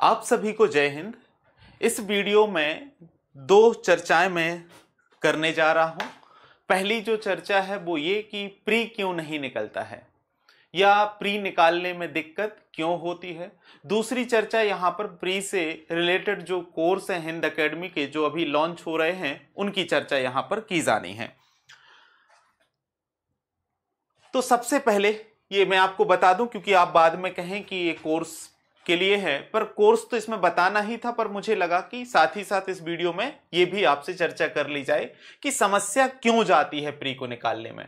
आप सभी को जय हिंद इस वीडियो में दो चर्चाएं मैं करने जा रहा हूं पहली जो चर्चा है वो ये कि प्री क्यों नहीं निकलता है या प्री निकालने में दिक्कत क्यों होती है दूसरी चर्चा यहाँ पर प्री से रिलेटेड जो कोर्स हैं हिंद अकेडमी के जो अभी लॉन्च हो रहे हैं उनकी चर्चा यहाँ पर की जानी है तो सबसे पहले ये मैं आपको बता दूं क्योंकि आप बाद में कहें कि ये कोर्स के लिए है पर कोर्स तो इसमें बताना ही था पर मुझे लगा कि साथ ही साथ इस वीडियो में ये भी आपसे चर्चा कर ली जाए कि समस्या क्यों जाती है प्री को निकालने में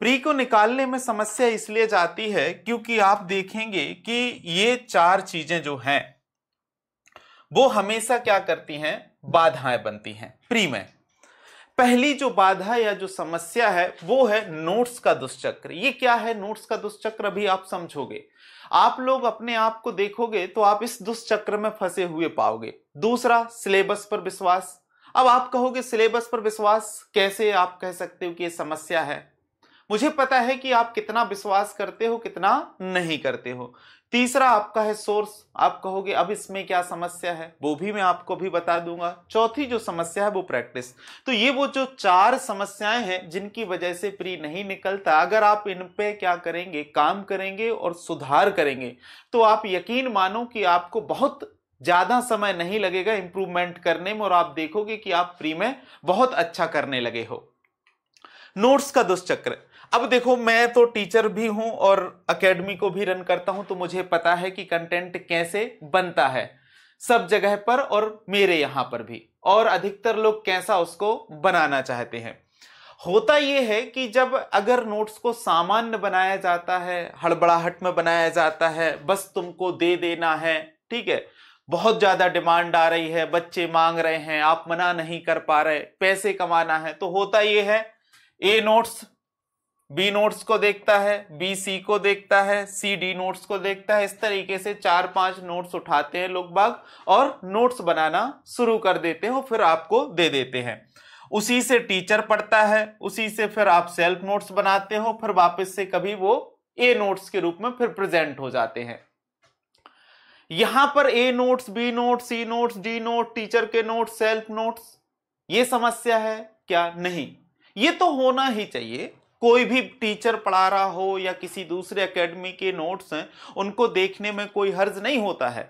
प्री को निकालने में समस्या इसलिए जाती है क्योंकि आप देखेंगे कि ये चार चीजें जो हैं वो हमेशा क्या करती हैं बाधाएं बनती हैं प्री में पहली जो बाधा या जो समस्या है वो है नोट्स का दुष्चक्र ये क्या है नोट्स का दुष्चक्र अभी आप समझोगे आप लोग अपने आप को देखोगे तो आप इस दुष्चक्र में फंसे हुए पाओगे दूसरा सिलेबस पर विश्वास अब आप कहोगे सिलेबस पर विश्वास कैसे आप कह सकते हो कि ये समस्या है मुझे पता है कि आप कितना विश्वास करते हो कितना नहीं करते हो तीसरा आपका है सोर्स आप कहोगे अब इसमें क्या समस्या है वो भी मैं आपको भी बता दूंगा चौथी जो समस्या है वो प्रैक्टिस तो ये वो जो चार समस्याएं हैं जिनकी वजह से प्री नहीं निकलता अगर आप इन पे क्या करेंगे काम करेंगे और सुधार करेंगे तो आप यकीन मानो कि आपको बहुत ज़्यादा समय नहीं लगेगा इंप्रूवमेंट करने में और आप देखोगे कि आप प्री में बहुत अच्छा करने लगे हो नोट्स का दुष्चक्र अब देखो मैं तो टीचर भी हूं और एकेडमी को भी रन करता हूं तो मुझे पता है कि कंटेंट कैसे बनता है सब जगह पर और मेरे यहां पर भी और अधिकतर लोग कैसा उसको बनाना चाहते हैं होता यह है कि जब अगर नोट्स को सामान्य बनाया जाता है हड़बड़ाहट में बनाया जाता है बस तुमको दे देना है ठीक है बहुत ज़्यादा डिमांड आ रही है बच्चे मांग रहे हैं आप मना नहीं कर पा रहे पैसे कमाना है तो होता यह है ए नोट्स बी नोट्स को देखता है बी सी को देखता है सी डी नोट्स को देखता है इस तरीके से चार पांच नोट्स उठाते हैं लोग बाग और नोट्स बनाना शुरू कर देते हैं और फिर आपको दे देते हैं उसी से टीचर पढ़ता है उसी से फिर आप सेल्फ नोट्स बनाते हो फिर वापस से कभी वो ए नोट्स के रूप में फिर प्रेजेंट हो जाते हैं यहां पर A notes B note C notes D note teacher के नोट सेल्फ नोट्स ये समस्या है क्या नहीं ये तो होना ही चाहिए कोई भी टीचर पढ़ा रहा हो या किसी दूसरे एकेडमी के नोट्स हैं उनको देखने में कोई हर्ज नहीं होता है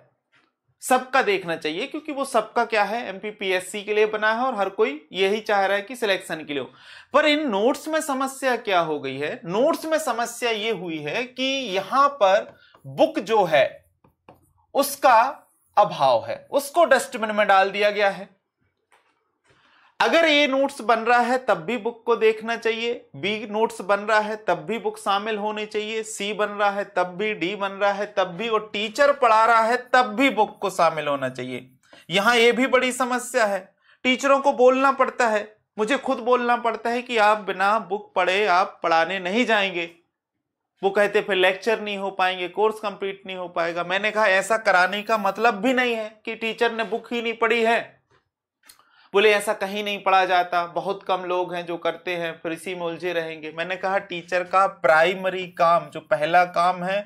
सबका देखना चाहिए क्योंकि वो सबका क्या है एमपीपीएससी के लिए बना है और हर कोई यही चाह रहा है कि सिलेक्शन के लिए हो पर इन नोट्स में समस्या क्या हो गई है नोट्स में समस्या ये हुई है कि यहां पर बुक जो है उसका अभाव है उसको डस्टबिन में डाल दिया गया है अगर ए नोट्स बन रहा है तब भी बुक को देखना चाहिए बी नोट्स बन रहा है तब भी बुक शामिल होनी चाहिए सी बन रहा है तब भी डी बन रहा है तब भी और टीचर पढ़ा रहा है तब भी बुक को शामिल होना चाहिए यहां ये भी बड़ी समस्या है टीचरों को बोलना पड़ता है मुझे खुद बोलना पड़ता है कि आप बिना बुक पढ़े आप पढ़ाने नहीं जाएंगे वो कहते फिर लेक्चर नहीं हो पाएंगे कोर्स कंप्लीट नहीं हो पाएगा मैंने कहा ऐसा कराने का मतलब भी नहीं है कि टीचर ने बुक ही नहीं पढ़ी है बोले ऐसा कहीं नहीं पढ़ा जाता बहुत कम लोग हैं जो करते हैं फिर इसी में उलझे रहेंगे मैंने कहा टीचर का प्राइमरी काम जो पहला काम है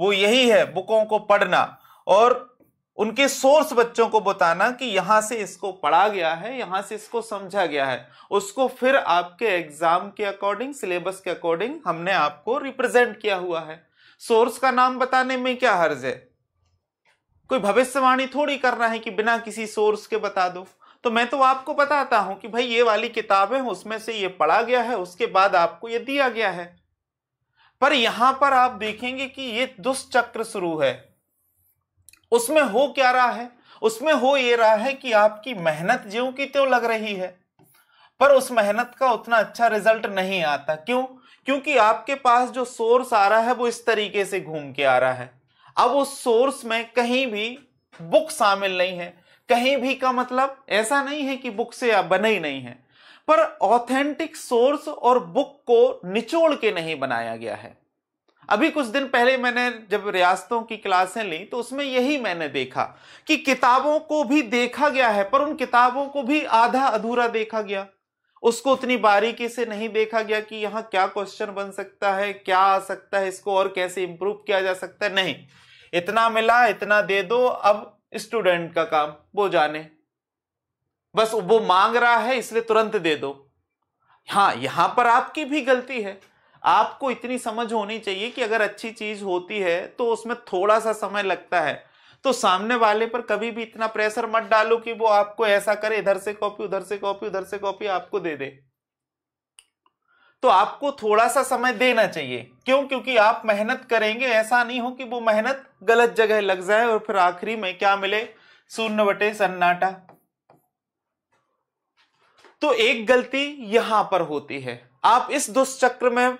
वो यही है बुकों को पढ़ना और उनके सोर्स बच्चों को बताना कि यहां से इसको पढ़ा गया है यहां से इसको समझा गया है उसको फिर आपके एग्जाम के अकॉर्डिंग सिलेबस के अकॉर्डिंग हमने आपको रिप्रेजेंट किया हुआ है सोर्स का नाम बताने में क्या हर्ज है कोई भविष्यवाणी थोड़ी करना है कि बिना किसी सोर्स के बता दो तो मैं तो आपको बताता हूं कि भाई ये वाली किताब है उसमें से ये पढ़ा गया है उसके बाद आपको ये दिया गया है पर यहां पर आप देखेंगे कि ये दुष्चक्र शुरू है उसमें हो क्या रहा है उसमें हो ये रहा है कि आपकी मेहनत ज्यो की त्यों लग रही है पर उस मेहनत का उतना अच्छा रिजल्ट नहीं आता क्यों क्योंकि आपके पास जो सोर्स आ रहा है वो इस तरीके से घूम के आ रहा है अब उस सोर्स में कहीं भी बुक शामिल नहीं है कहीं भी का मतलब ऐसा नहीं है कि बुक से बने ही नहीं है पर ऑथेंटिक सोर्स और बुक को निचोड़ के नहीं बनाया गया है अभी कुछ दिन पहले मैंने जब रियासतों की क्लासें ली तो उसमें यही मैंने देखा कि किताबों को भी देखा गया है पर उन किताबों को भी आधा अधूरा देखा गया उसको उतनी बारीकी से नहीं देखा गया कि यहां क्या क्वेश्चन बन सकता है क्या आ सकता है इसको और कैसे इंप्रूव किया जा सकता है नहीं इतना मिला इतना दे दो अब स्टूडेंट का काम वो जाने बस वो मांग रहा है इसलिए तुरंत दे दो हाँ यहां पर आपकी भी गलती है आपको इतनी समझ होनी चाहिए कि अगर अच्छी चीज होती है तो उसमें थोड़ा सा समय लगता है तो सामने वाले पर कभी भी इतना प्रेशर मत डालो कि वो आपको ऐसा करे इधर से कॉपी उधर से कॉपी उधर से कॉपी आपको दे दे तो आपको थोड़ा सा समय देना चाहिए क्यों क्योंकि आप मेहनत करेंगे ऐसा नहीं हो कि वो मेहनत गलत जगह लग जाए और फिर आखिरी में क्या मिले शून्य बटे सन्नाटा तो एक गलती यहां पर होती है आप इस दुष्चक्र में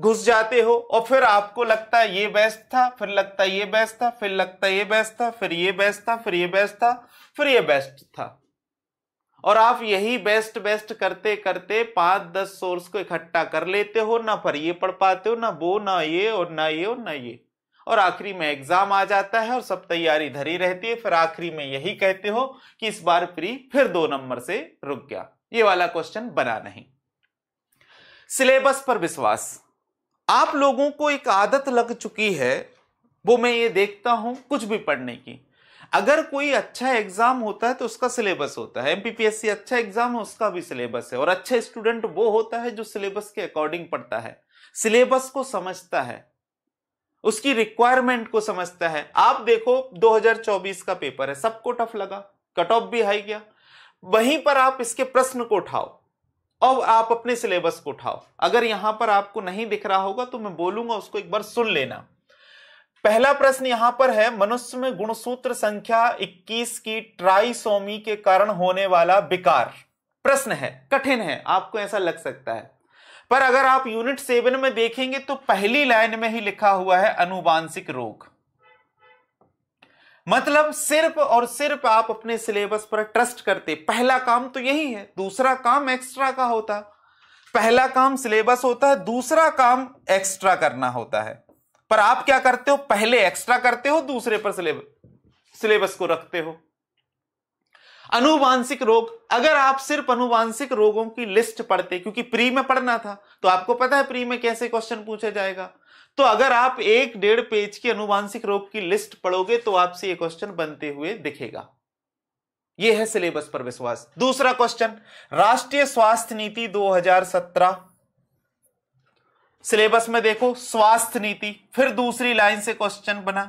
घुस जाते हो और फिर आपको लगता है ये बेस्ट था फिर लगता है ये बेस्ट था फिर लगता है ये बेस्ट था फिर ये बेस्ट था फिर ये बेस्ट था फिर ये बेस्ट था और आप यही बेस्ट बेस्ट करते करते पांच दस सोर्स को इकट्ठा कर लेते हो ना पर ये पढ़ पाते हो ना वो ना ये और ना ये और ना ये और आखिरी में एग्जाम आ जाता है और सब तैयारी धरी रहती है फिर आखिरी में यही कहते हो कि इस बार प्री फिर दो नंबर से रुक गया ये वाला क्वेश्चन बना नहीं सिलेबस पर विश्वास आप लोगों को एक आदत लग चुकी है वो मैं ये देखता हूं कुछ भी पढ़ने की अगर कोई अच्छा एग्जाम होता है तो उसका सिलेबस होता है एमपीपीएससी अच्छा एग्जाम है उसका भी सिलेबस है और अच्छे स्टूडेंट वो होता है जो सिलेबस के अकॉर्डिंग पढ़ता है सिलेबस को समझता है उसकी रिक्वायरमेंट को समझता है आप देखो 2024 का पेपर है सबको टफ लगा कट ऑफ भी हाई गया वहीं पर आप इसके प्रश्न को उठाओ और आप अपने सिलेबस को उठाओ अगर यहां पर आपको नहीं दिख रहा होगा तो मैं बोलूंगा उसको एक बार सुन लेना पहला प्रश्न यहां पर है मनुष्य में गुणसूत्र संख्या 21 की ट्राइसोमी के कारण होने वाला विकार प्रश्न है कठिन है आपको ऐसा लग सकता है पर अगर आप यूनिट सेवन में देखेंगे तो पहली लाइन में ही लिखा हुआ है अनुवांशिक रोग मतलब सिर्फ और सिर्फ आप अपने सिलेबस पर ट्रस्ट करते पहला काम तो यही है दूसरा काम एक्स्ट्रा का होता पहला काम सिलेबस होता है दूसरा काम एक्स्ट्रा करना होता है पर आप क्या करते हो पहले एक्स्ट्रा करते हो दूसरे पर सिलेबस सिलेबस को रखते हो अनुवांशिक रोग अगर आप सिर्फ अनुवांशिक रोगों की लिस्ट पढ़ते क्योंकि प्री में पढ़ना था तो आपको पता है प्री में कैसे क्वेश्चन पूछा जाएगा तो अगर आप एक डेढ़ पेज की अनुवांशिक रोग की लिस्ट पढ़ोगे तो आपसे ये क्वेश्चन बनते हुए दिखेगा ये है सिलेबस पर विश्वास दूसरा क्वेश्चन राष्ट्रीय स्वास्थ्य नीति 2017 सिलेबस में देखो स्वास्थ्य नीति फिर दूसरी लाइन से क्वेश्चन बना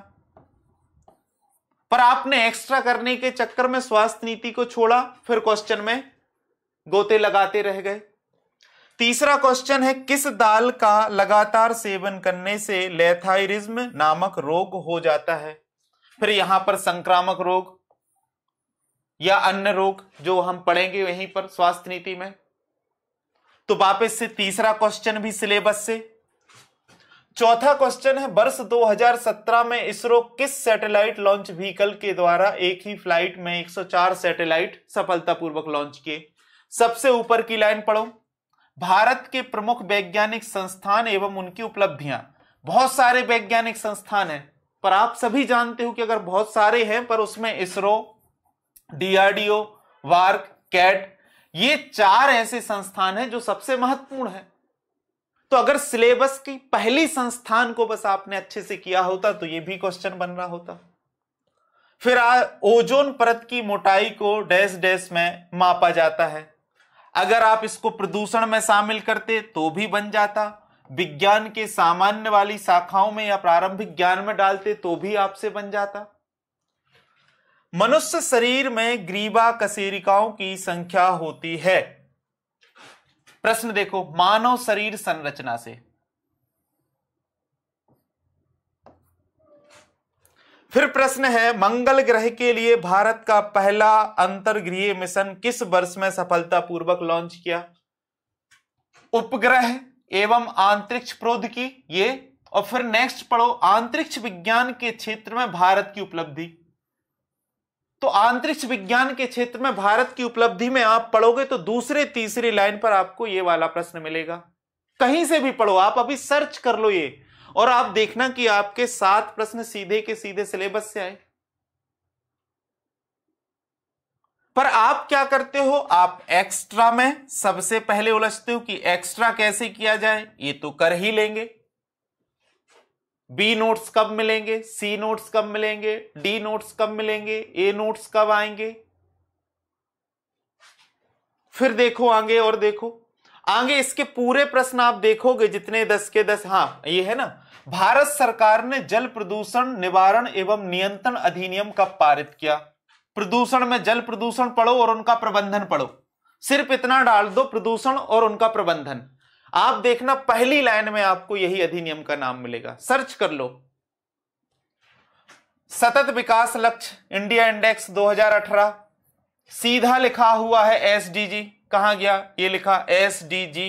पर आपने एक्स्ट्रा करने के चक्कर में स्वास्थ्य नीति को छोड़ा फिर क्वेश्चन में गोते लगाते रह गए तीसरा क्वेश्चन है किस दाल का लगातार सेवन करने से लेथाइरिज्म नामक रोग हो जाता है फिर यहां पर संक्रामक रोग या अन्य रोग जो हम पढ़ेंगे वहीं पर स्वास्थ्य नीति में तो वापस से तीसरा क्वेश्चन भी सिलेबस से चौथा क्वेश्चन है वर्ष 2017 में इसरो किस सैटेलाइट लॉन्च व्हीकल के द्वारा एक ही फ्लाइट में 104 सैटेलाइट सफलतापूर्वक लॉन्च किए सबसे ऊपर की लाइन पढ़ो भारत के प्रमुख वैज्ञानिक संस्थान एवं उनकी उपलब्धियां बहुत सारे वैज्ञानिक संस्थान हैं पर आप सभी जानते हो कि अगर बहुत सारे हैं पर उसमें इसरो डीआरडीओ वार्क कैट ये चार ऐसे संस्थान हैं जो सबसे महत्वपूर्ण है तो अगर सिलेबस की पहली संस्थान को बस आपने अच्छे से किया होता तो ये भी क्वेश्चन बन रहा होता फिर ओजोन परत की मोटाई को डैश डैश में मापा जाता है अगर आप इसको प्रदूषण में शामिल करते तो भी बन जाता विज्ञान के सामान्य वाली शाखाओं में या प्रारंभिक ज्ञान में डालते तो भी आपसे बन जाता मनुष्य शरीर में ग्रीवा कसेरिकाओं की संख्या होती है प्रश्न देखो मानव शरीर संरचना से फिर प्रश्न है मंगल ग्रह के लिए भारत का पहला अंतरग्रीय मिशन किस वर्ष में सफलतापूर्वक लॉन्च किया उपग्रह एवं आंतरिक्ष की ये और फिर नेक्स्ट पढ़ो आंतरिक्ष विज्ञान के क्षेत्र में भारत की उपलब्धि तो अंतरिक्ष विज्ञान के क्षेत्र में भारत की उपलब्धि में आप पढ़ोगे तो दूसरे तीसरी लाइन पर आपको ये वाला प्रश्न मिलेगा कहीं से भी पढ़ो आप अभी सर्च कर लो ये और आप देखना कि आपके सात प्रश्न सीधे के सीधे सिलेबस से आए पर आप क्या करते हो आप एक्स्ट्रा में सबसे पहले उलझते हो कि एक्स्ट्रा कैसे किया जाए ये तो कर ही लेंगे बी नोट्स कब मिलेंगे सी नोट्स कब मिलेंगे डी नोट्स कब मिलेंगे ए नोट्स कब आएंगे फिर देखो आगे और देखो आगे इसके पूरे प्रश्न आप देखोगे जितने दस के दस हां ये है ना भारत सरकार ने जल प्रदूषण निवारण एवं नियंत्रण अधिनियम कब पारित किया प्रदूषण में जल प्रदूषण पढ़ो और उनका प्रबंधन पढ़ो सिर्फ इतना डाल दो प्रदूषण और उनका प्रबंधन आप देखना पहली लाइन में आपको यही अधिनियम का नाम मिलेगा सर्च कर लो सतत विकास लक्ष्य इंडिया इंडेक्स 2018 सीधा लिखा हुआ है एस डी जी कहां गया ये लिखा एस डी जी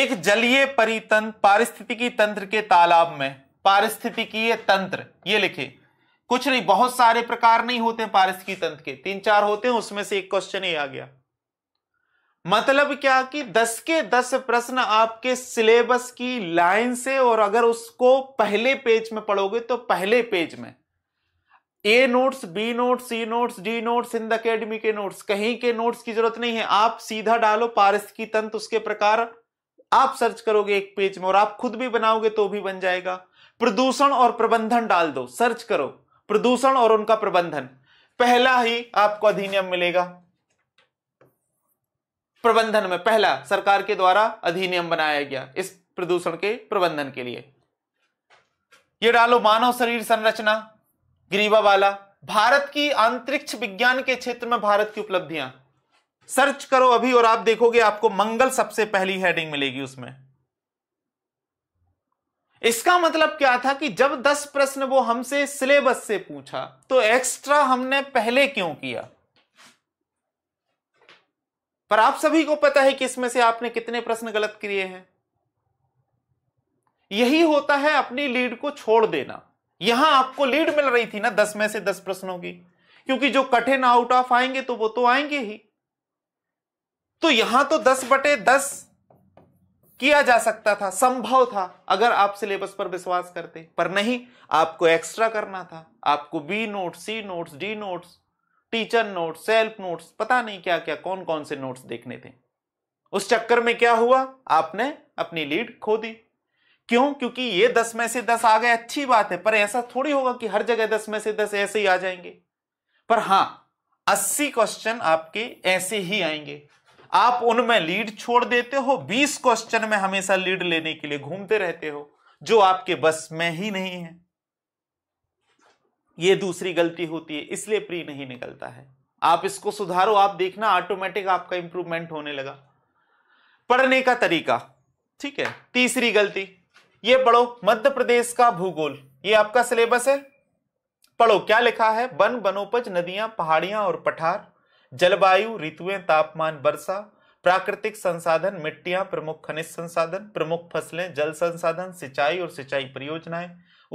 एक जलीय परितंत्र पारिस्थितिकी तंत्र के तालाब में पारिस्थितिकीय तंत्र ये लिखे कुछ नहीं बहुत सारे प्रकार नहीं होते पारिस्थितिकी तंत्र के तीन चार होते हैं उसमें से एक क्वेश्चन ही आ गया मतलब क्या कि 10 के 10 प्रश्न आपके सिलेबस की लाइन से और अगर उसको पहले पेज में पढ़ोगे तो पहले पेज में A notes B notes C notes D notes in the academy के नोट्स कहीं के नोट्स की जरूरत नहीं है आप सीधा डालो पारिस की तंत्र उसके प्रकार आप सर्च करोगे एक पेज में और आप खुद भी बनाओगे तो भी बन जाएगा प्रदूषण और प्रबंधन डाल दो सर्च करो प्रदूषण और उनका प्रबंधन पहला ही आपको अधिनियम मिलेगा प्रबंधन में पहला सरकार के द्वारा अधिनियम बनाया गया इस प्रदूषण के प्रबंधन के लिए ये डालो मानव शरीर संरचना वाला भारत की अंतरिक्ष विज्ञान के क्षेत्र में भारत की उपलब्धियां सर्च करो अभी और आप देखोगे आपको मंगल सबसे पहली हेडिंग मिलेगी उसमें इसका मतलब क्या था कि जब 10 प्रश्न वो हमसे सिलेबस से पूछा तो एक्स्ट्रा हमने पहले क्यों किया पर आप सभी को पता है कि इसमें से आपने कितने प्रश्न गलत किए हैं यही होता है अपनी लीड को छोड़ देना यहां आपको लीड मिल रही थी ना दस में से दस प्रश्नों की क्योंकि जो कठिन आउट ऑफ आएंगे तो वो तो आएंगे ही तो यहां तो दस बटे दस किया जा सकता था संभव था अगर आप सिलेबस पर विश्वास करते पर नहीं आपको एक्स्ट्रा करना था आपको B notes C notes D notes teacher notes self notes पता नहीं क्या क्या कौन कौन से नोट्स देखने थे उस चक्कर में क्या हुआ आपने अपनी लीड खो दी क्यों क्योंकि ये दस में से दस आ गए अच्छी बात है पर ऐसा थोड़ी होगा कि हर जगह दस में से दस ऐसे ही आ जाएंगे पर हां अस्सी क्वेश्चन आपके ऐसे ही आएंगे आप उनमें लीड छोड़ देते हो बीस क्वेश्चन में हमेशा लीड लेने के लिए घूमते रहते हो जो आपके बस में ही नहीं है ये दूसरी गलती होती है इसलिए प्री नहीं निकलता है आप इसको सुधारो आप देखना ऑटोमेटिक आपका इंप्रूवमेंट होने लगा पढ़ने का तरीका ठीक है तीसरी गलती ये पढ़ो मध्य प्रदेश का भूगोल ये आपका सिलेबस है पढ़ो क्या लिखा है वन बनोपज नदियां पहाड़ियां और पठार जलवायु ऋतुएं तापमान वर्षा प्राकृतिक संसाधन मिट्टियां प्रमुख खनिज संसाधन प्रमुख फसलें जल संसाधन सिंचाई और सिंचाई परियोजनाएं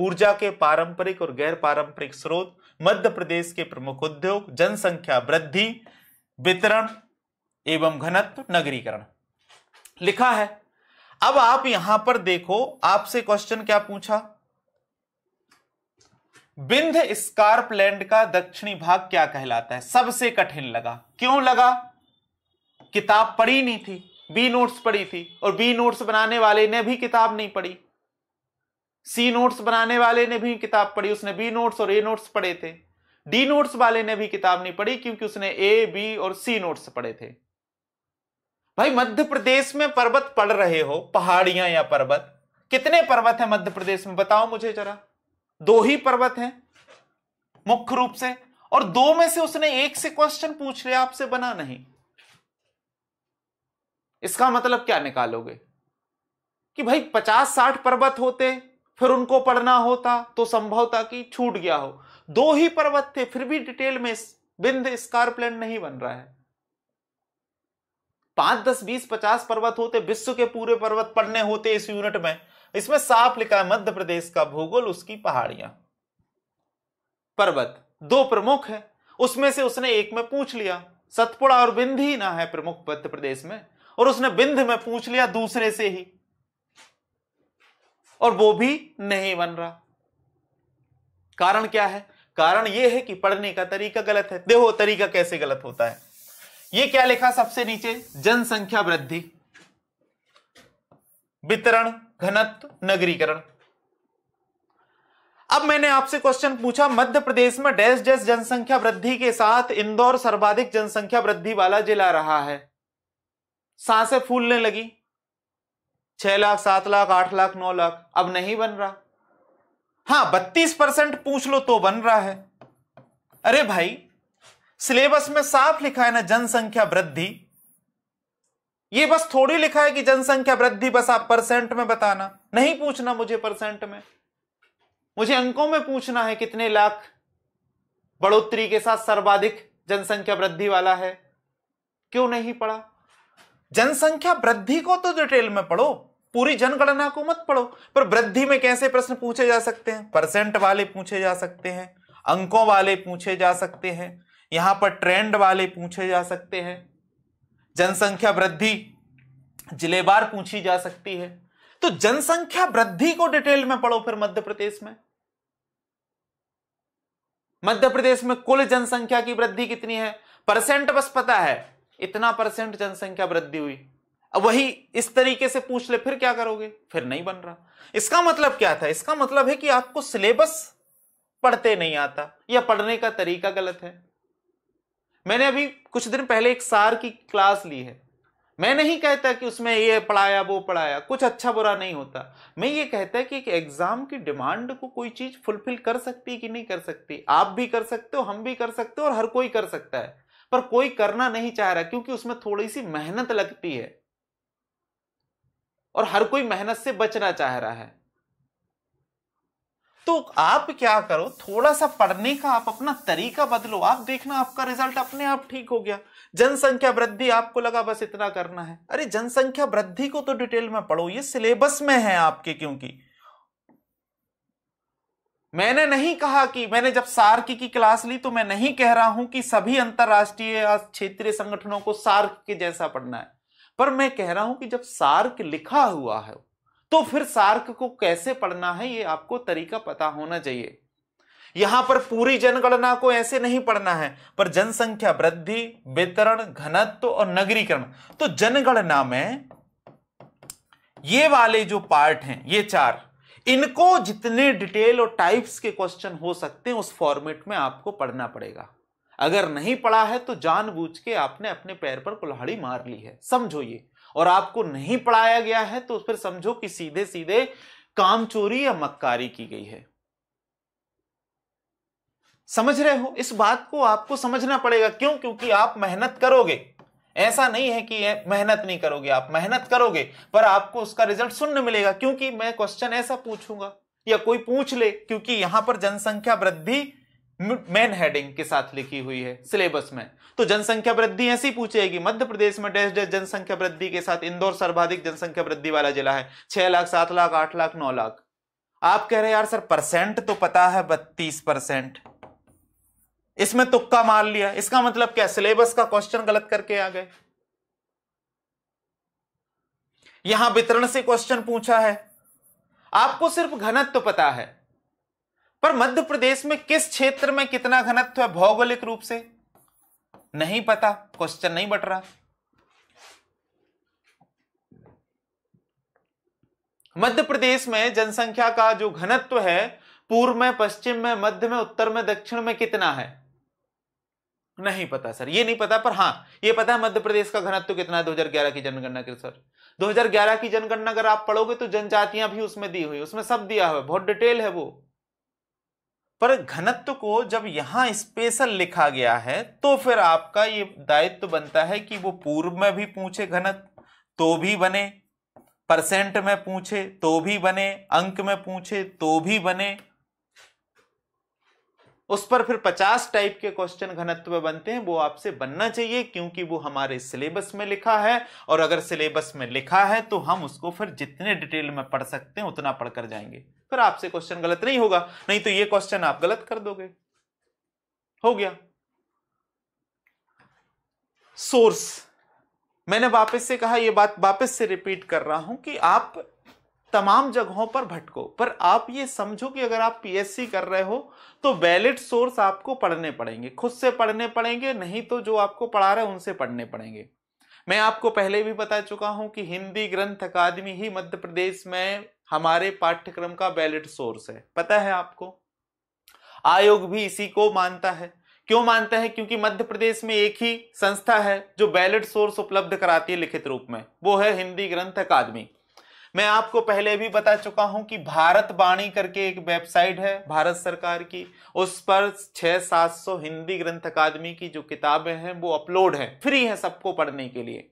ऊर्जा के पारंपरिक और गैर पारंपरिक स्रोत मध्य प्रदेश के प्रमुख उद्योग जनसंख्या वृद्धि वितरण एवं घनत्व नगरीकरण लिखा है अब आप यहां पर देखो आपसे क्वेश्चन क्या पूछा बिंध स्कार्प लैंड का दक्षिणी भाग क्या कहलाता है सबसे कठिन लगा क्यों लगा किताब पढ़ी नहीं थी बी नोट्स पढ़ी थी और बी नोट्स बनाने वाले ने भी किताब नहीं पढ़ी सी नोट्स बनाने वाले ने भी किताब पढ़ी उसने बी नोट्स और ए नोट्स पढ़े थे डी नोट्स वाले ने भी किताब नहीं पढ़ी क्योंकि उसने ए बी और सी नोट्स पढ़े थे भाई मध्य प्रदेश में पर्वत पढ़ रहे हो पहाड़ियां या पर्वत कितने पर्वत हैं मध्य प्रदेश में बताओ मुझे जरा दो ही पर्वत हैं मुख्य रूप से और दो में से उसने एक से क्वेश्चन पूछ लिया आपसे बना नहीं इसका मतलब क्या निकालोगे कि भाई पचास साठ पर्वत होते फिर उनको पढ़ना होता तो संभव था कि छूट गया हो दो ही पर्वत थे फिर भी डिटेल में बिंद स्कार नहीं बन रहा है पांच दस बीस पचास पर्वत होते विश्व के पूरे पर्वत पढ़ने होते इस यूनिट में इसमें साफ लिखा है मध्य प्रदेश का भूगोल उसकी पहाड़ियां पर्वत दो प्रमुख है उसमें से उसने एक में पूछ लिया सतपुड़ा और ही ना है प्रमुख मध्य प्रदेश में और उसने बिंध में पूछ लिया दूसरे से ही और वो भी नहीं बन रहा कारण क्या है कारण यह है कि पढ़ने का तरीका गलत है देखो तरीका कैसे गलत होता है ये क्या लिखा सबसे नीचे जनसंख्या वृद्धि वितरण घनत्व नगरीकरण अब मैंने आपसे क्वेश्चन पूछा मध्य प्रदेश में डैश डैश जनसंख्या वृद्धि के साथ इंदौर सर्वाधिक जनसंख्या वृद्धि वाला जिला रहा है सांसें फूलने लगी छह लाख सात लाख आठ लाख नौ लाख अब नहीं बन रहा हां बत्तीस परसेंट पूछ लो तो बन रहा है अरे भाई सिलेबस में साफ लिखा है ना जनसंख्या वृद्धि ये बस थोड़ी लिखा है कि जनसंख्या वृद्धि बस आप परसेंट में बताना नहीं पूछना मुझे परसेंट में मुझे अंकों में पूछना है कितने लाख बढ़ोतरी के साथ सर्वाधिक जनसंख्या वृद्धि वाला है क्यों नहीं पढ़ा जनसंख्या वृद्धि को तो डिटेल में पढ़ो पूरी जनगणना को मत पढ़ो पर वृद्धि में कैसे प्रश्न पूछे जा सकते हैं परसेंट वाले पूछे जा सकते हैं अंकों वाले पूछे जा सकते हैं यहां पर ट्रेंड वाले पूछे जा सकते हैं जनसंख्या वृद्धि जिलेवार पूछी जा सकती है तो जनसंख्या वृद्धि को डिटेल में पढ़ो फिर मध्य प्रदेश में मध्य प्रदेश में कुल जनसंख्या की वृद्धि कितनी है परसेंट बस पता है इतना परसेंट जनसंख्या वृद्धि हुई अब वही इस तरीके से पूछ ले फिर क्या करोगे फिर नहीं बन रहा इसका मतलब क्या था इसका मतलब है कि आपको सिलेबस पढ़ते नहीं आता या पढ़ने का तरीका गलत है मैंने अभी कुछ दिन पहले एक सार की क्लास ली है मैं नहीं कहता कि उसमें ये पढ़ाया वो पढ़ाया कुछ अच्छा बुरा नहीं होता मैं ये कहता कि एक एग्जाम की डिमांड को कोई चीज फुलफिल कर सकती कि नहीं कर सकती आप भी कर सकते हो हम भी कर सकते हो और हर कोई कर सकता है पर कोई करना नहीं चाह रहा क्योंकि उसमें थोड़ी सी मेहनत लगती है और हर कोई मेहनत से बचना चाह रहा है तो आप क्या करो थोड़ा सा पढ़ने का आप अपना तरीका बदलो आप देखना आपका रिजल्ट अपने आप ठीक हो गया जनसंख्या वृद्धि आपको लगा बस इतना करना है अरे जनसंख्या वृद्धि को तो डिटेल में पढ़ो ये सिलेबस में है आपके क्योंकि मैंने नहीं कहा कि मैंने जब सार्क की क्लास ली तो मैं नहीं कह रहा हूं कि सभी अंतरराष्ट्रीय या क्षेत्रीय संगठनों को सार्क के जैसा पढ़ना है पर मैं कह रहा हूं कि जब सार्क लिखा हुआ है तो फिर सार्क को कैसे पढ़ना है ये आपको तरीका पता होना चाहिए यहां पर पूरी जनगणना को ऐसे नहीं पढ़ना है पर जनसंख्या वृद्धि वितरण घनत्व और नगरीकरण तो जनगणना में ये वाले जो पार्ट हैं ये चार इनको जितने डिटेल और टाइप्स के क्वेश्चन हो सकते हैं उस फॉर्मेट में आपको पढ़ना पड़ेगा अगर नहीं पढ़ा है तो जानबूझ के आपने अपने पैर पर कुल्हाड़ी मार ली है समझो ये और आपको नहीं पढ़ाया गया है तो फिर समझो कि सीधे सीधे काम चोरी या मक्कारी की गई है समझ रहे हो इस बात को आपको समझना पड़ेगा क्यों क्योंकि आप मेहनत करोगे ऐसा नहीं है कि मेहनत नहीं करोगे आप मेहनत करोगे पर आपको उसका रिजल्ट सुनने मिलेगा क्योंकि मैं क्वेश्चन ऐसा पूछूंगा या कोई पूछ ले क्योंकि यहां पर जनसंख्या वृद्धि मेन हेडिंग के साथ लिखी हुई है सिलेबस में तो जनसंख्या वृद्धि ऐसी पूछेगी मध्य प्रदेश में डेस्ट डेस्ट जनसंख्या वृद्धि के साथ इंदौर सर्वाधिक जनसंख्या वृद्धि वाला जिला है छह लाख सात लाख आठ लाख नौ लाख आप कह रहे हैं यार सर परसेंट तो पता है बत्तीस परसेंट इसमें तुक्का मार लिया इसका मतलब क्या सिलेबस का क्वेश्चन गलत करके आ गए यहां वितरण से क्वेश्चन पूछा है आपको सिर्फ घनत्व तो पता है पर मध्य प्रदेश में किस क्षेत्र में कितना घनत्व है भौगोलिक रूप से नहीं पता क्वेश्चन नहीं बट रहा मध्य प्रदेश में जनसंख्या का जो घनत्व है पूर्व में पश्चिम में मध्य में उत्तर में दक्षिण में कितना है नहीं पता सर ये नहीं पता पर हाँ ये पता है मध्य प्रदेश का घनत्व कितना है 2011 की जनगणना के सर 2011 की जनगणना अगर आप पढ़ोगे तो जनजातियां भी उसमें दी हुई उसमें सब दिया हुआ बहुत डिटेल है वो पर घनत्व को जब यहां स्पेशल लिखा गया है तो फिर आपका ये दायित्व तो बनता है कि वो पूर्व में भी पूछे घनत्व तो भी बने परसेंट में पूछे तो भी बने अंक में पूछे तो भी बने उस पर फिर 50 टाइप के क्वेश्चन घनत्व बनते हैं वो आपसे बनना चाहिए क्योंकि वो हमारे सिलेबस में लिखा है और अगर सिलेबस में लिखा है तो हम उसको फिर जितने डिटेल में पढ़ सकते हैं उतना पढ़कर जाएंगे फिर आपसे क्वेश्चन गलत नहीं होगा नहीं तो ये क्वेश्चन आप गलत कर दोगे हो गया सोर्स मैंने वापस से कहा यह बात वापस से रिपीट कर रहा हूं कि आप तमाम जगहों पर भटको पर आप ये समझो कि अगर आप पीएससी कर रहे हो तो वैलिड सोर्स आपको पढ़ने पड़ेंगे खुद से पढ़ने पड़ेंगे नहीं तो जो आपको पढ़ा रहे हैं उनसे पढ़ने पड़ेंगे मैं आपको पहले भी बता चुका हूं कि हिंदी ग्रंथ अकादमी ही मध्य प्रदेश में हमारे पाठ्यक्रम का वैलिड सोर्स है पता है आपको आयोग भी इसी को मानता है क्यों मानता है क्योंकि मध्य प्रदेश में एक ही संस्था है जो वैलिड सोर्स उपलब्ध कराती है लिखित रूप में वो है हिंदी ग्रंथ अकादमी मैं आपको पहले भी बता चुका हूं कि भारत बाणी करके एक वेबसाइट है भारत सरकार की उस पर छह सात सौ हिंदी ग्रंथ अकादमी की जो किताबें हैं वो अपलोड है फ्री है सबको पढ़ने के लिए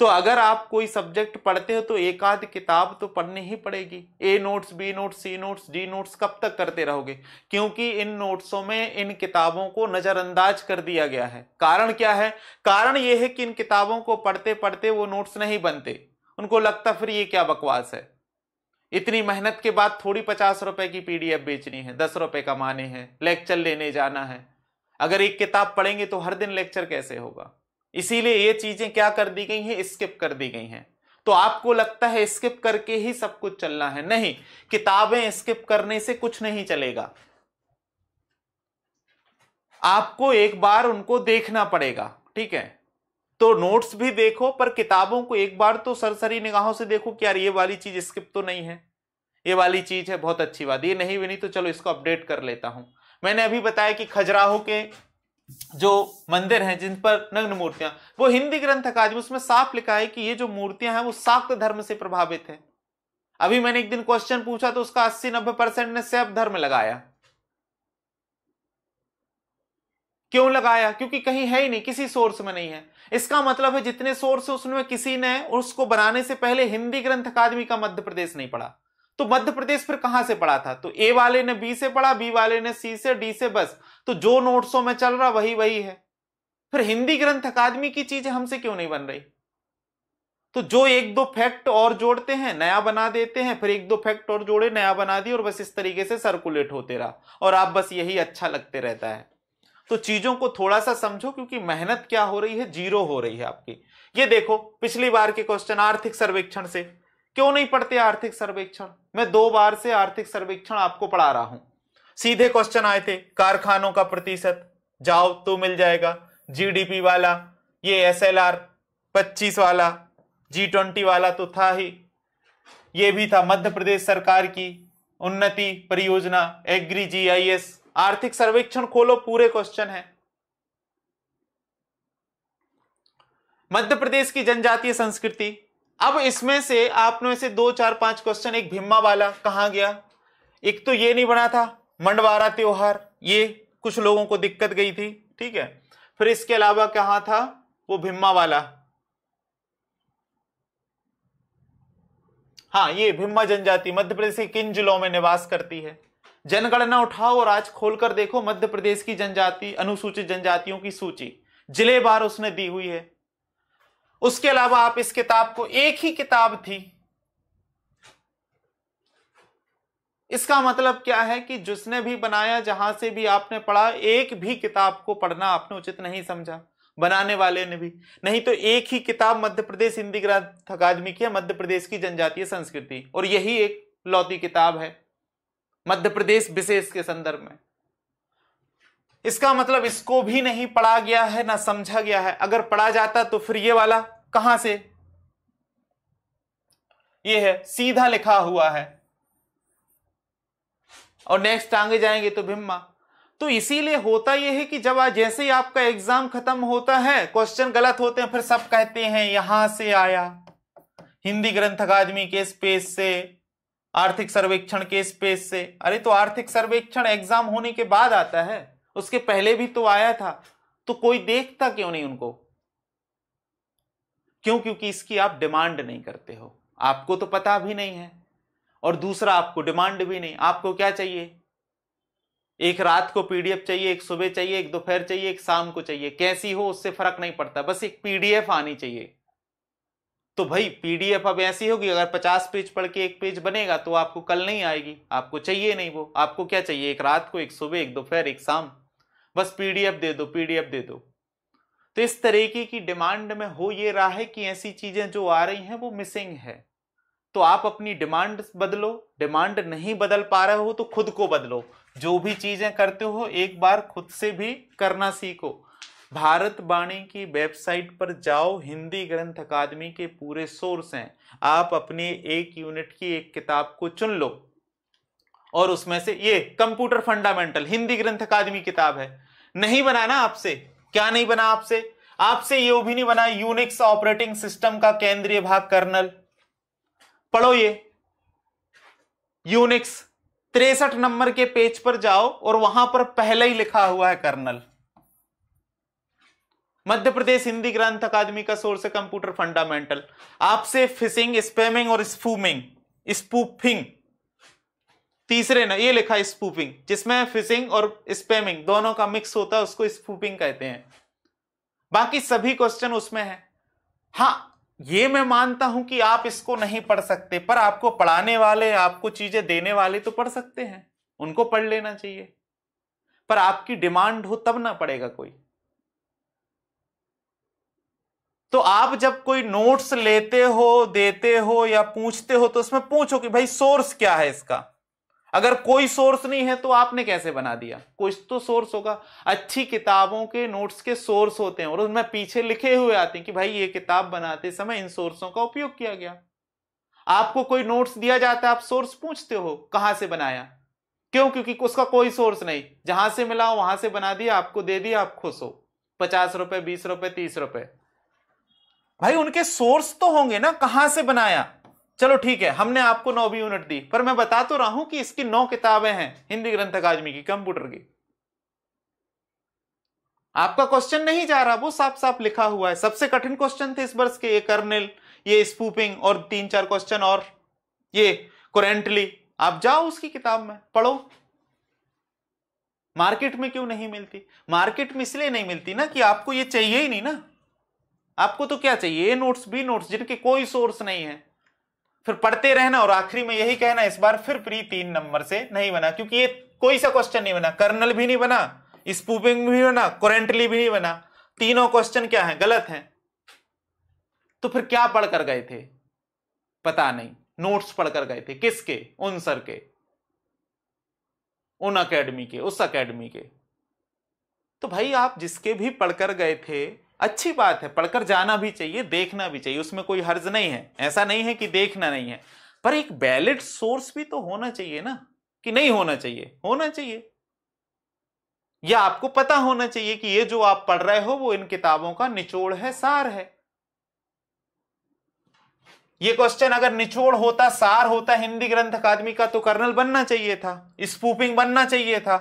तो अगर आप कोई सब्जेक्ट पढ़ते हो तो एक आध किताब तो पढ़नी ही पड़ेगी A notes B notes C notes D notes कब तक करते रहोगे क्योंकि इन नोट्सों में इन किताबों को नज़रअंदाज कर दिया गया है कारण क्या है कारण यह है कि इन किताबों को पढ़ते पढ़ते वो नोट्स नहीं बनते उनको लगता फिर ये क्या बकवास है इतनी मेहनत के बाद थोड़ी पचास रुपए की पीडीएफ बेचनी है दस रुपए कमाने हैं लेक्चर लेने जाना है अगर एक किताब पढ़ेंगे तो हर दिन लेक्चर कैसे होगा इसीलिए ये चीजें क्या कर दी गई हैं स्किप कर दी गई हैं तो आपको लगता है स्किप करके ही सब कुछ चलना है नहीं किताबें स्किप करने से कुछ नहीं चलेगा आपको एक बार उनको देखना पड़ेगा ठीक है तो नोट्स भी देखो पर किताबों को एक बार तो सरसरी निगाहों से देखो कि यार ये वाली चीज स्किप तो नहीं है ये वाली चीज है बहुत अच्छी बात ये नहीं नहीं तो चलो इसको अपडेट कर लेता हूं मैंने अभी बताया कि खजुराहो के जो मंदिर हैं जिन पर नग्न मूर्तियां वो हिंदी ग्रंथ अकादमी उसमें साफ लिखा है कि ये जो मूर्तियां हैं वो साक्त धर्म से प्रभावित है अभी मैंने एक दिन क्वेश्चन पूछा तो उसका अस्सी नब्बे परसेंट ने सैप धर्म लगाया क्यों लगाया क्योंकि कहीं है ही नहीं किसी सोर्स में नहीं है इसका मतलब है जितने सोर्स है उसमें किसी ने उसको बनाने से पहले हिंदी ग्रंथ अकादमी का मध्य प्रदेश नहीं पढ़ा तो मध्य प्रदेश फिर कहां से पढ़ा था तो ए वाले ने बी से पढ़ा बी वाले ने सी से डी से बस तो जो नोट्सों में चल रहा वही वही है फिर हिंदी ग्रंथ अकादमी की चीज हमसे क्यों नहीं बन रही तो जो एक दो फैक्ट और जोड़ते हैं नया बना देते हैं फिर एक दो फैक्ट और जोड़े नया बना दिए और बस इस तरीके से सर्कुलेट होते रहा और आप बस यही अच्छा लगते रहता है तो चीजों को थोड़ा सा समझो क्योंकि मेहनत क्या हो रही है जीरो हो रही है आपकी ये देखो पिछली बार के क्वेश्चन आर्थिक सर्वेक्षण से क्यों नहीं पढ़ते आर्थिक सर्वेक्षण मैं दो बार से आर्थिक सर्वेक्षण आपको पढ़ा रहा हूं सीधे क्वेश्चन आए थे कारखानों का प्रतिशत जाओ तो मिल जाएगा जीडीपी वाला ये एसएलआर 25 वाला जी ट्वेंटी वाला तो था ही ये भी था मध्य प्रदेश सरकार की उन्नति परियोजना एग्री जीआईएस आर्थिक सर्वेक्षण खोलो पूरे क्वेश्चन है मध्य प्रदेश की जनजातीय संस्कृति अब इसमें से आपने से दो चार पांच क्वेश्चन एक भिम्मा वाला कहा गया एक तो ये नहीं बना था मंडवारा त्योहार ये कुछ लोगों को दिक्कत गई थी ठीक है फिर इसके अलावा कहा था वो भिम्मा वाला हाँ ये भिम्मा जनजाति मध्य प्रदेश के किन जिलों में निवास करती है जनगणना उठाओ और आज खोलकर देखो मध्य प्रदेश की जनजाति अनुसूचित जनजातियों की सूची जिले बार उसने दी हुई है उसके अलावा आप इस किताब को एक ही किताब थी इसका मतलब क्या है कि जिसने भी बनाया जहां से भी आपने पढ़ा एक भी किताब को पढ़ना आपने उचित नहीं समझा बनाने वाले ने भी नहीं तो एक ही किताब मध्य प्रदेश हिंदी ग्रंथ अकादमी की है मध्य प्रदेश की जनजातीय संस्कृति और यही एक लौती किताब है मध्य प्रदेश विशेष के संदर्भ में इसका मतलब इसको भी नहीं पढ़ा गया है ना समझा गया है अगर पढ़ा जाता तो फिर ये वाला कहां से ये है सीधा लिखा हुआ है और नेक्स्ट आगे जाएंगे तो भिम्मा तो इसीलिए होता यह है कि जब जैसे ही आपका एग्जाम खत्म होता है क्वेश्चन गलत होते हैं फिर सब कहते हैं यहां से आया हिंदी ग्रंथ अकादमी के स्पेस से आर्थिक सर्वेक्षण के स्पेस से अरे तो आर्थिक सर्वेक्षण एग्जाम होने के बाद आता है उसके पहले भी तो आया था तो कोई देखता क्यों नहीं उनको क्यों क्योंकि इसकी आप डिमांड नहीं करते हो आपको तो पता भी नहीं है और दूसरा आपको डिमांड भी नहीं आपको क्या चाहिए एक रात को पीडीएफ चाहिए एक सुबह चाहिए एक दोपहर चाहिए एक शाम को चाहिए कैसी हो उससे फर्क नहीं पड़ता बस एक पीडीएफ आनी चाहिए तो भाई पीडीएफ अब ऐसी होगी अगर पचास पेज पढ़ के एक पेज बनेगा तो आपको कल नहीं आएगी आपको चाहिए नहीं वो आपको क्या चाहिए एक रात को एक सुबह एक दोपहर एक शाम बस पीडीएफ दे दो पीडीएफ दे दो तो इस तरीके की डिमांड में हो ये रहा है कि ऐसी चीजें जो आ रही हैं वो मिसिंग है तो आप अपनी डिमांड बदलो डिमांड नहीं बदल पा रहे हो तो खुद को बदलो जो भी चीजें करते हो एक बार खुद से भी करना सीखो भारत वाणी की वेबसाइट पर जाओ हिंदी ग्रंथ अकादमी के पूरे सोर्स हैं आप अपने एक यूनिट की एक किताब को चुन लो और उसमें से ये कंप्यूटर फंडामेंटल हिंदी ग्रंथ अकादमी किताब है नहीं बनाना आपसे क्या नहीं बना आपसे आपसे ये भी नहीं बना यूनिक्स ऑपरेटिंग सिस्टम का केंद्रीय भाग कर्नल पढ़ो ये यूनिक्स तिरसठ नंबर के पेज पर जाओ और वहां पर पहले ही लिखा हुआ है कर्नल मध्य प्रदेश हिंदी ग्रंथ अकादमी का सोर्स है कंप्यूटर फंडामेंटल आपसे फिशिंग स्पेमिंग और स्पूमिंग स्पूफिंग तीसरे ना ये लिखा स्पूपिंग जिसमें फिशिंग और स्पेमिंग दोनों का मिक्स होता है उसको स्पूपिंग कहते हैं बाकी सभी क्वेश्चन उसमें है हाँ ये मैं मानता हूं कि आप इसको नहीं पढ़ सकते पर आपको पढ़ाने वाले आपको चीजें देने वाले तो पढ़ सकते हैं उनको पढ़ लेना चाहिए पर आपकी डिमांड हो तब ना पड़ेगा कोई तो आप जब कोई नोट्स लेते हो देते हो या पूछते हो तो उसमें पूछो कि भाई सोर्स क्या है इसका अगर कोई सोर्स नहीं है तो आपने कैसे बना दिया कुछ तो सोर्स होगा अच्छी किताबों के नोट्स के सोर्स होते हैं और उनमें पीछे लिखे हुए आते हैं कि भाई ये किताब बनाते समय इन सोर्सों का उपयोग किया गया आपको कोई नोट्स दिया जाता है आप सोर्स पूछते हो कहाँ से बनाया क्यों क्योंकि उसका कोई सोर्स नहीं जहां से मिला वहां से बना दिया आपको दे दिया आप खुश हो पचास रुपए बीस रुपए तीस रुपए भाई उनके सोर्स तो होंगे ना कहां से बनाया चलो ठीक है हमने आपको नौ भी यूनिट दी पर मैं बता तो रहा हूं कि इसकी नौ किताबें हैं हिंदी ग्रंथ अकादमी की कंप्यूटर की आपका क्वेश्चन नहीं जा रहा वो साफ साफ लिखा हुआ है सबसे कठिन क्वेश्चन थे इस वर्ष के ये कर्नल ये स्पूपिंग और तीन चार क्वेश्चन और ये कुरेंटली आप जाओ उसकी किताब में पढ़ो मार्केट में क्यों नहीं मिलती मार्केट में इसलिए नहीं मिलती ना कि आपको ये चाहिए ही नहीं ना आपको तो क्या चाहिए ए नोट्स बी नोट्स जिनके कोई सोर्स नहीं है फिर पढ़ते रहना और आखिरी में यही कहना इस बार फिर प्री तीन नंबर से नहीं बना क्योंकि ये कोई सा क्वेश्चन नहीं बना कर्नल भी नहीं बना स्पूपिंग भी बना करेंटली भी नहीं बना तीनों क्वेश्चन क्या है गलत है तो फिर क्या पढ़कर गए थे पता नहीं नोट्स पढ़कर गए थे किसके उन सर के उन अकेडमी के उस अकेडमी के तो भाई आप जिसके भी पढ़कर गए थे अच्छी बात है पढ़कर जाना भी चाहिए देखना भी चाहिए उसमें कोई हर्ज नहीं है ऐसा नहीं है कि देखना नहीं है पर एक वैलिड सोर्स भी तो होना चाहिए ना कि नहीं होना चाहिए होना चाहिए या आपको पता होना चाहिए कि ये जो आप पढ़ रहे हो वो इन किताबों का निचोड़ है सार है ये क्वेश्चन अगर निचोड़ होता सार होता हिंदी ग्रंथ अकादमी का तो कर्नल बनना चाहिए था स्पूपिंग बनना चाहिए था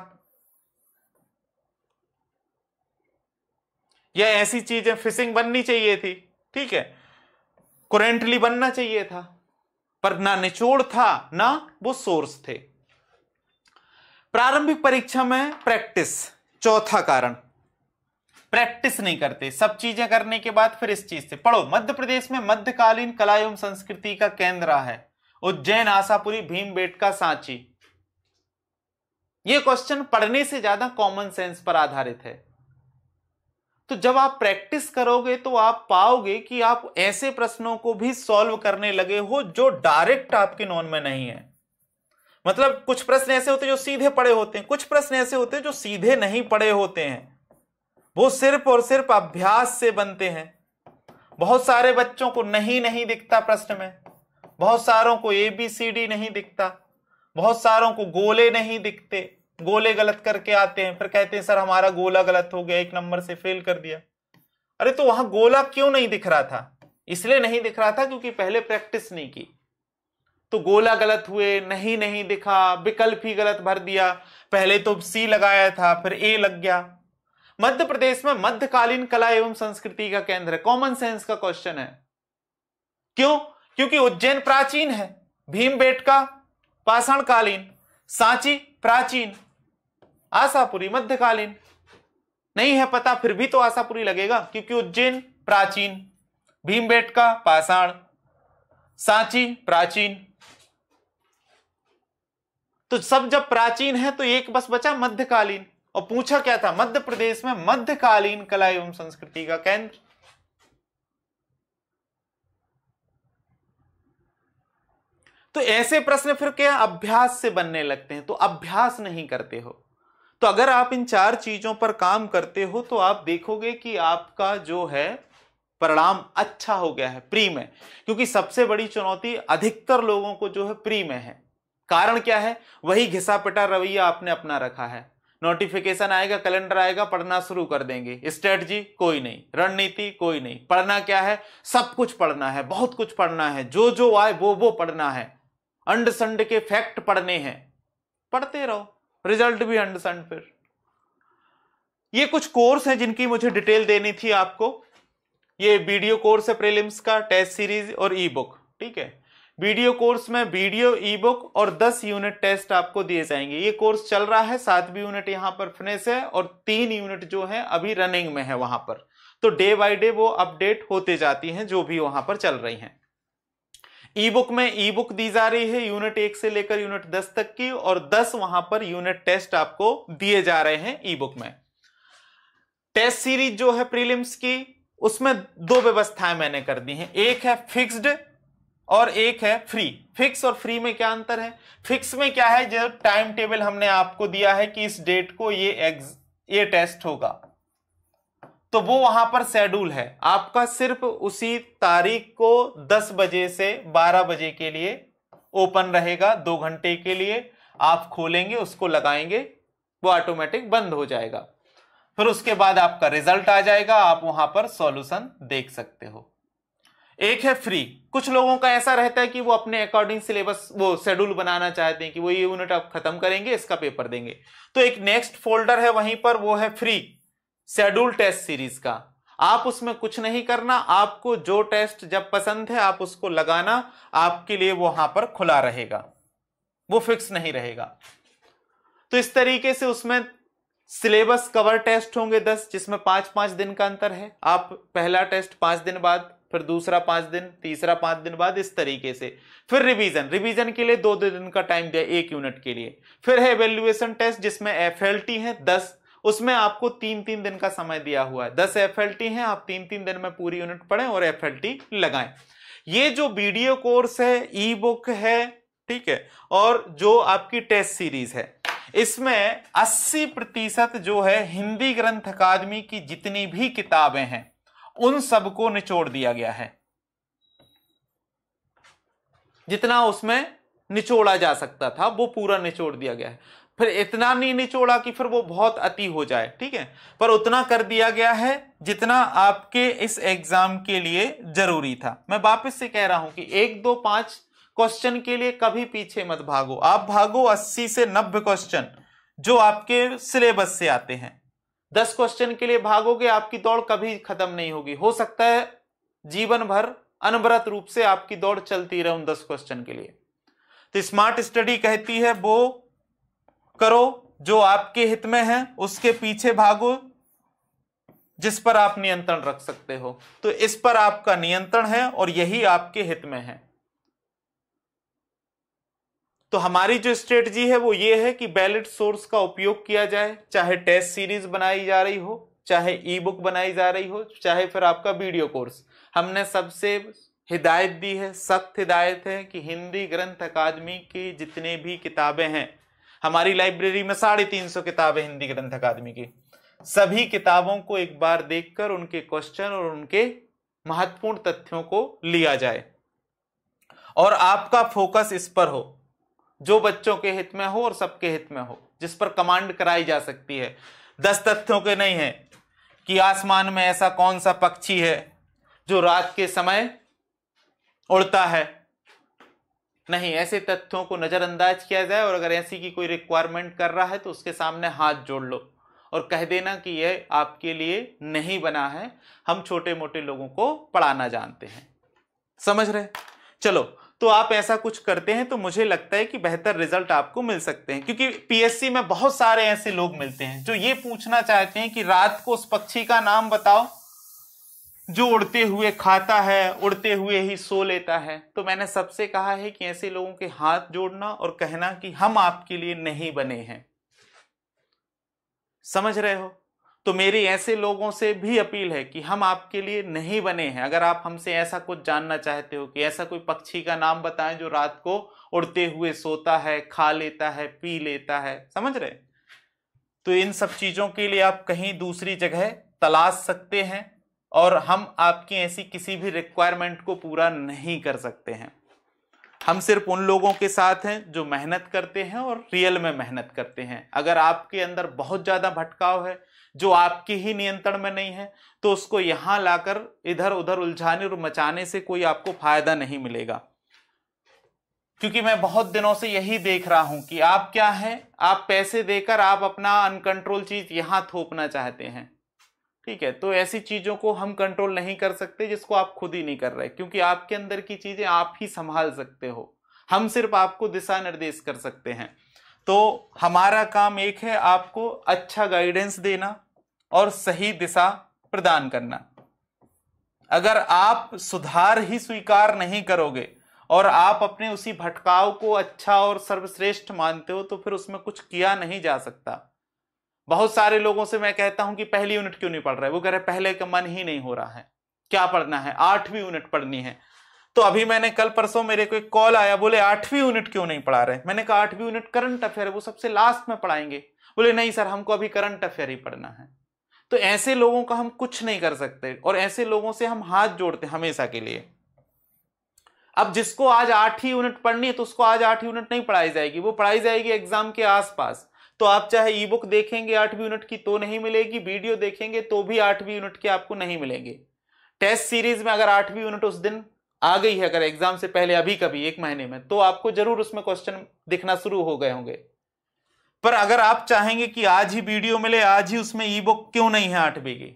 या ऐसी चीजें फिशिंग बननी चाहिए थी ठीक है करेंटली बनना चाहिए था पर ना निचोड़ था ना वो सोर्स थे प्रारंभिक परीक्षा में प्रैक्टिस चौथा कारण प्रैक्टिस नहीं करते सब चीजें करने के बाद फिर इस चीज से पढ़ो मध्य प्रदेश में मध्यकालीन कला एवं संस्कृति का केंद्र है उज्जैन आशापुरी भीम का सांची ये क्वेश्चन पढ़ने से ज्यादा कॉमन सेंस पर आधारित है तो जब आप प्रैक्टिस करोगे तो आप पाओगे कि आप ऐसे प्रश्नों को भी सॉल्व करने लगे हो जो डायरेक्ट आपके नॉन में नहीं है मतलब कुछ प्रश्न ऐसे होते हैं जो सीधे पड़े होते हैं कुछ प्रश्न ऐसे होते हैं जो सीधे नहीं पड़े होते हैं वो सिर्फ और सिर्फ अभ्यास से बनते हैं बहुत सारे बच्चों को नहीं नहीं दिखता प्रश्न में बहुत सारों को ए बी सी डी नहीं दिखता बहुत सारों को गोले नहीं दिखते गोले गलत करके आते हैं फिर कहते हैं सर हमारा गोला गलत हो गया एक नंबर से फेल कर दिया अरे तो वहां गोला क्यों नहीं दिख रहा था इसलिए नहीं दिख रहा था क्योंकि पहले प्रैक्टिस नहीं की तो गोला गलत हुए नहीं नहीं दिखा विकल्प ही गलत भर दिया पहले तो सी लगाया था फिर ए लग गया मध्य प्रदेश में मध्यकालीन कला एवं संस्कृति का केंद्र है कॉमन सेंस का क्वेश्चन है क्यों क्योंकि उज्जैन प्राचीन है भीमबेटका पाषाणकालीन सांची प्राचीन आशापुरी मध्यकालीन नहीं है पता फिर भी तो आशापुरी लगेगा क्योंकि उज्जैन प्राचीन भीमबेट का पाषाण सांची प्राचीन तो सब जब प्राचीन है तो एक बस बचा मध्यकालीन और पूछा क्या था मध्य प्रदेश में मध्यकालीन कला एवं संस्कृति का केंद्र तो ऐसे प्रश्न फिर क्या अभ्यास से बनने लगते हैं तो अभ्यास नहीं करते हो तो अगर आप इन चार चीजों पर काम करते हो तो आप देखोगे कि आपका जो है परिणाम अच्छा हो गया है प्री में क्योंकि सबसे बड़ी चुनौती अधिकतर लोगों को जो है प्री में है कारण क्या है वही घिसा पिटा रवैया आपने अपना रखा है नोटिफिकेशन आएगा कैलेंडर आएगा पढ़ना शुरू कर देंगे स्ट्रेटजी कोई नहीं रणनीति कोई नहीं पढ़ना क्या है सब कुछ पढ़ना है बहुत कुछ पढ़ना है जो जो आए वो वो पढ़ना है अंड संड के फैक्ट पढ़ने हैं पढ़ते रहो रिजल्ट भी अंडरस्टैंड फिर ये कुछ कोर्स हैं जिनकी मुझे डिटेल देनी थी आपको ये वीडियो कोर्स है प्रीलिम्स का टेस्ट सीरीज और ई बुक ठीक है वीडियो कोर्स में वीडियो ई बुक और 10 यूनिट टेस्ट आपको दिए जाएंगे ये कोर्स चल रहा है सातवीं यूनिट यहां पर फिनिश है और तीन यूनिट जो है अभी रनिंग में है वहां पर तो डे बाय डे वो अपडेट होते जाती हैं जो भी वहां पर चल रही हैं ई बुक में ई बुक दी जा रही है यूनिट एक से लेकर यूनिट दस तक की और दस वहां पर यूनिट टेस्ट आपको दिए जा रहे हैं ई बुक में टेस्ट सीरीज जो है प्रीलिम्स की उसमें दो व्यवस्थाएं मैंने कर दी हैं एक है फिक्स्ड और एक है फ्री फिक्स और फ्री में क्या अंतर है फिक्स में क्या है जब टाइम टेबल हमने आपको दिया है कि इस डेट को ये एग्ज ये टेस्ट होगा तो वो वहां पर शेड्यूल है आपका सिर्फ उसी तारीख को 10 बजे से 12 बजे के लिए ओपन रहेगा दो घंटे के लिए आप खोलेंगे उसको लगाएंगे वो ऑटोमेटिक बंद हो जाएगा फिर उसके बाद आपका रिजल्ट आ जाएगा आप वहां पर सॉल्यूशन देख सकते हो एक है फ्री कुछ लोगों का ऐसा रहता है कि वो अपने अकॉर्डिंग सिलेबस वो शेड्यूल बनाना चाहते हैं कि वो ये यूनिट आप खत्म करेंगे इसका पेपर देंगे तो एक नेक्स्ट फोल्डर है वहीं पर वो है फ्री शेड्यूल टेस्ट सीरीज का आप उसमें कुछ नहीं करना आपको जो टेस्ट जब पसंद है आप उसको लगाना आपके लिए वो वहां पर खुला रहेगा वो फिक्स नहीं रहेगा तो इस तरीके से उसमें सिलेबस कवर टेस्ट होंगे दस जिसमें पांच पांच दिन का अंतर है आप पहला टेस्ट पांच दिन बाद फिर दूसरा पांच दिन तीसरा पांच दिन बाद इस तरीके से फिर रिवीजन रिवीजन के लिए दो दो दिन का टाइम दिया एक यूनिट के लिए फिर है एवेल्युएशन टेस्ट जिसमें एफ एल टी है दस उसमें आपको तीन तीन दिन का समय दिया हुआ है दस एफ हैं आप तीन तीन दिन में पूरी यूनिट पढ़ें और एफ लगाएं ये जो वीडियो कोर्स है ई बुक है ठीक है और जो आपकी टेस्ट सीरीज है इसमें 80 प्रतिशत जो है हिंदी ग्रंथ अकादमी की जितनी भी किताबें हैं उन सबको निचोड़ दिया गया है जितना उसमें निचोड़ा जा सकता था वो पूरा निचोड़ दिया गया है फिर इतना नहीं निचोड़ा कि फिर वो बहुत अति हो जाए ठीक है पर उतना कर दिया गया है जितना आपके इस एग्जाम के लिए जरूरी था मैं वापस से कह रहा हूं कि एक दो पांच क्वेश्चन के लिए कभी पीछे मत भागो आप भागो अस्सी से नब्बे क्वेश्चन जो आपके सिलेबस से आते हैं दस क्वेश्चन के लिए भागोगे आपकी दौड़ कभी खत्म नहीं होगी हो सकता है जीवन भर अनवरत रूप से आपकी दौड़ चलती रहे उन दस क्वेश्चन के लिए तो स्मार्ट स्टडी कहती है वो करो जो आपके हित में है उसके पीछे भागो जिस पर आप नियंत्रण रख सकते हो तो इस पर आपका नियंत्रण है और यही आपके हित में है तो हमारी जो स्ट्रेटजी है वो ये है कि बैलेट सोर्स का उपयोग किया जाए चाहे टेस्ट सीरीज बनाई जा रही हो चाहे ई बुक बनाई जा रही हो चाहे फिर आपका वीडियो कोर्स हमने सबसे हिदायत दी है सख्त हिदायत है कि हिंदी ग्रंथ अकादमी की जितने भी किताबें हैं हमारी लाइब्रेरी में साढ़े तीन सौ किताब है हिंदी ग्रंथ अकादमी की सभी किताबों को एक बार देखकर उनके क्वेश्चन और उनके महत्वपूर्ण तथ्यों को लिया जाए और आपका फोकस इस पर हो जो बच्चों के हित में हो और सबके हित में हो जिस पर कमांड कराई जा सकती है दस तथ्यों के नहीं है कि आसमान में ऐसा कौन सा पक्षी है जो रात के समय उड़ता है नहीं ऐसे तथ्यों को नज़रअंदाज किया जाए और अगर ऐसी की कोई रिक्वायरमेंट कर रहा है तो उसके सामने हाथ जोड़ लो और कह देना कि यह आपके लिए नहीं बना है हम छोटे मोटे लोगों को पढ़ाना जानते हैं समझ रहे चलो तो आप ऐसा कुछ करते हैं तो मुझे लगता है कि बेहतर रिजल्ट आपको मिल सकते हैं क्योंकि पीएससी में बहुत सारे ऐसे लोग मिलते हैं जो ये पूछना चाहते हैं कि रात को उस पक्षी का नाम बताओ जो उड़ते हुए खाता है उड़ते हुए ही सो लेता है तो मैंने सबसे कहा है कि ऐसे लोगों के हाथ जोड़ना और कहना कि हम आपके लिए नहीं बने हैं समझ रहे हो तो मेरी ऐसे लोगों से भी अपील है कि हम आपके लिए नहीं बने हैं अगर आप हमसे ऐसा कुछ जानना चाहते हो कि ऐसा कोई पक्षी का नाम बताएं जो रात को उड़ते हुए सोता है खा लेता है पी लेता है समझ रहे तो इन सब चीजों के लिए आप कहीं दूसरी जगह तलाश सकते हैं और हम आपकी ऐसी किसी भी रिक्वायरमेंट को पूरा नहीं कर सकते हैं हम सिर्फ उन लोगों के साथ हैं जो मेहनत करते हैं और रियल में मेहनत करते हैं अगर आपके अंदर बहुत ज़्यादा भटकाव है जो आपके ही नियंत्रण में नहीं है तो उसको यहाँ लाकर इधर उधर उलझाने और मचाने से कोई आपको फायदा नहीं मिलेगा क्योंकि मैं बहुत दिनों से यही देख रहा हूं कि आप क्या है आप पैसे देकर आप अपना अनकंट्रोल चीज यहां थोपना चाहते हैं ठीक है तो ऐसी चीज़ों को हम कंट्रोल नहीं कर सकते जिसको आप खुद ही नहीं कर रहे क्योंकि आपके अंदर की चीज़ें आप ही संभाल सकते हो हम सिर्फ आपको दिशा निर्देश कर सकते हैं तो हमारा काम एक है आपको अच्छा गाइडेंस देना और सही दिशा प्रदान करना अगर आप सुधार ही स्वीकार नहीं करोगे और आप अपने उसी भटकाव को अच्छा और सर्वश्रेष्ठ मानते हो तो फिर उसमें कुछ किया नहीं जा सकता बहुत सारे लोगों से मैं कहता हूं कि पहली यूनिट क्यों नहीं पढ़ रहा है वो कह रहे पहले का मन ही नहीं हो रहा है क्या पढ़ना है आठवीं यूनिट पढ़नी है तो अभी मैंने कल परसों मेरे को एक कॉल आया बोले आठवीं यूनिट क्यों नहीं पढ़ा रहे मैंने कहा आठवीं यूनिट करंट अफेयर वो सबसे लास्ट में पढ़ाएंगे बोले नहीं सर हमको अभी करंट अफेयर ही पढ़ना है तो ऐसे लोगों का हम कुछ नहीं कर सकते और ऐसे लोगों से हम हाथ जोड़ते हमेशा के लिए अब जिसको आज आठ ही यूनिट पढ़नी है तो उसको आज आठ यूनिट नहीं पढ़ाई जाएगी वो पढ़ाई जाएगी एग्जाम के आसपास तो आप चाहे ई बुक देखेंगे आठवीं यूनिट की तो नहीं मिलेगी वीडियो देखेंगे तो भी आठवीं यूनिट की आपको नहीं मिलेंगे टेस्ट सीरीज में अगर आठवीं यूनिट उस दिन आ गई है अगर एग्जाम से पहले अभी कभी एक महीने में तो आपको जरूर उसमें क्वेश्चन दिखना शुरू हो गए होंगे पर अगर आप चाहेंगे कि आज ही वीडियो मिले आज ही उसमें ई बुक क्यों नहीं है आठवीं की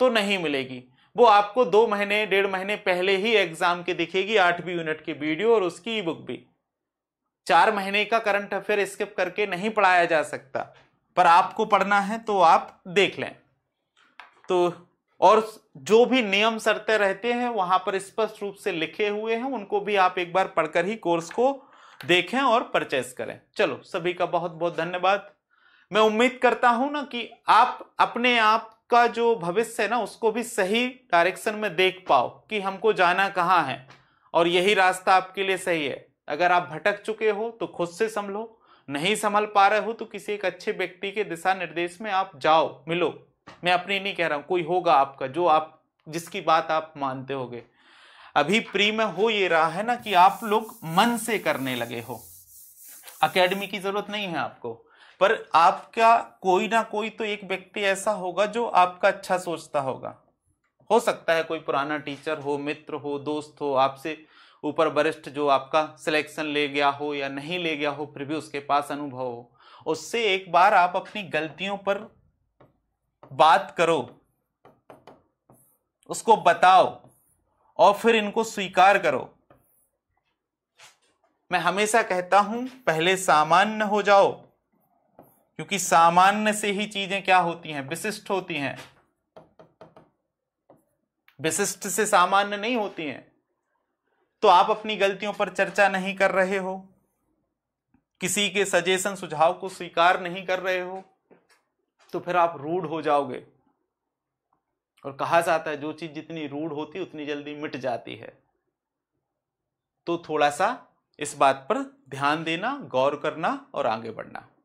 तो नहीं मिलेगी वो आपको दो महीने डेढ़ महीने पहले ही एग्जाम के दिखेगी आठवीं यूनिट की वीडियो और उसकी ई बुक भी चार महीने का करंट अफेयर स्किप करके नहीं पढ़ाया जा सकता पर आपको पढ़ना है तो आप देख लें तो और जो भी नियम शर्तें रहते हैं वहां पर स्पष्ट रूप से लिखे हुए हैं उनको भी आप एक बार पढ़कर ही कोर्स को देखें और परचेस करें चलो सभी का बहुत बहुत धन्यवाद मैं उम्मीद करता हूं ना कि आप अपने आप का जो भविष्य है ना उसको भी सही डायरेक्शन में देख पाओ कि हमको जाना कहाँ है और यही रास्ता आपके लिए सही है अगर आप भटक चुके हो तो खुद से संभलो नहीं संभल पा रहे हो तो किसी एक अच्छे व्यक्ति के दिशा निर्देश में आप जाओ मिलो मैं अपनी नहीं कह रहा हूं कोई होगा आपका जो आप जिसकी बात आप मानते हो अभी प्री में हो ये रहा है ना कि आप लोग मन से करने लगे हो अकेडमी की जरूरत नहीं है आपको पर आपका कोई ना कोई तो एक व्यक्ति ऐसा होगा जो आपका अच्छा सोचता होगा हो सकता है कोई पुराना टीचर हो मित्र हो दोस्त हो आपसे ऊपर वरिष्ठ जो आपका सिलेक्शन ले गया हो या नहीं ले गया हो फिर भी उसके पास अनुभव हो उससे एक बार आप अपनी गलतियों पर बात करो उसको बताओ और फिर इनको स्वीकार करो मैं हमेशा कहता हूं पहले सामान्य हो जाओ क्योंकि सामान्य से ही चीजें क्या होती हैं विशिष्ट होती हैं विशिष्ट से सामान्य नहीं होती हैं तो आप अपनी गलतियों पर चर्चा नहीं कर रहे हो किसी के सजेशन सुझाव को स्वीकार नहीं कर रहे हो तो फिर आप रूढ़ हो जाओगे और कहा जाता है जो चीज जितनी रूढ़ होती उतनी जल्दी मिट जाती है तो थोड़ा सा इस बात पर ध्यान देना गौर करना और आगे बढ़ना